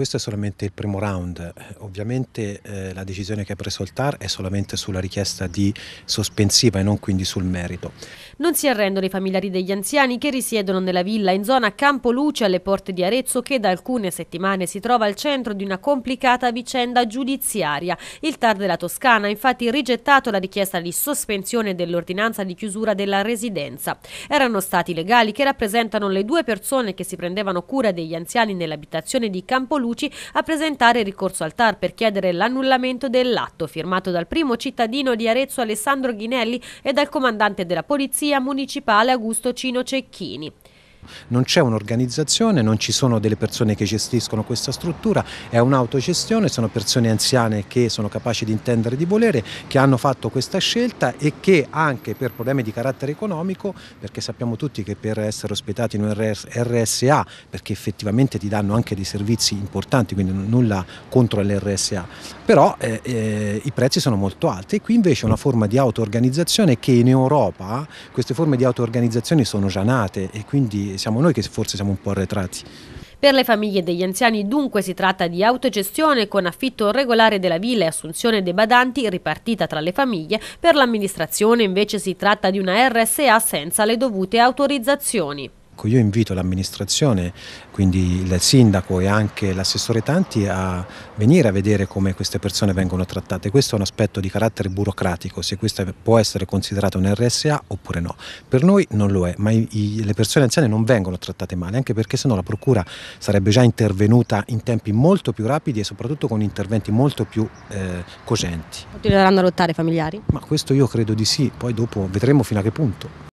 questo è solamente il primo round. Ovviamente eh, la decisione che ha preso il TAR è solamente sulla richiesta di sospensiva e non quindi sul merito. Non si arrendono i familiari degli anziani che risiedono nella villa in zona Campoluce alle porte di Arezzo che da alcune settimane si trova al centro di una complicata vicenda giudiziaria. Il TAR della Toscana ha infatti rigettato la richiesta di sospensione dell'ordinanza di chiusura della residenza. Erano stati legali che rappresentano le due persone che si prendevano cura degli anziani nell'abitazione di Campoluce Casaluci a presentare ricorso al TAR per chiedere l'annullamento dell'atto firmato dal primo cittadino di Arezzo Alessandro Ghinelli e dal comandante della Polizia Municipale Augusto Cino Cecchini non c'è un'organizzazione, non ci sono delle persone che gestiscono questa struttura, è un'autogestione, sono persone anziane che sono capaci di intendere di volere, che hanno fatto questa scelta e che anche per problemi di carattere economico, perché sappiamo tutti che per essere ospitati in un RSA, perché effettivamente ti danno anche dei servizi importanti, quindi nulla contro l'RSA, però eh, eh, i prezzi sono molto alti e qui invece è una forma di auto-organizzazione che in Europa queste forme di auto-organizzazione sono già nate e quindi siamo noi che forse siamo un po' arretrati. Per le famiglie degli anziani dunque si tratta di autogestione con affitto regolare della villa e assunzione dei badanti ripartita tra le famiglie, per l'amministrazione invece si tratta di una RSA senza le dovute autorizzazioni. Ecco, io invito l'amministrazione, quindi il sindaco e anche l'assessore Tanti a venire a vedere come queste persone vengono trattate. Questo è un aspetto di carattere burocratico, se questo può essere considerato un RSA oppure no. Per noi non lo è, ma i, le persone anziane non vengono trattate male, anche perché sennò la procura sarebbe già intervenuta in tempi molto più rapidi e soprattutto con interventi molto più eh, cogenti. Continueranno a lottare i familiari? Ma questo io credo di sì, poi dopo vedremo fino a che punto.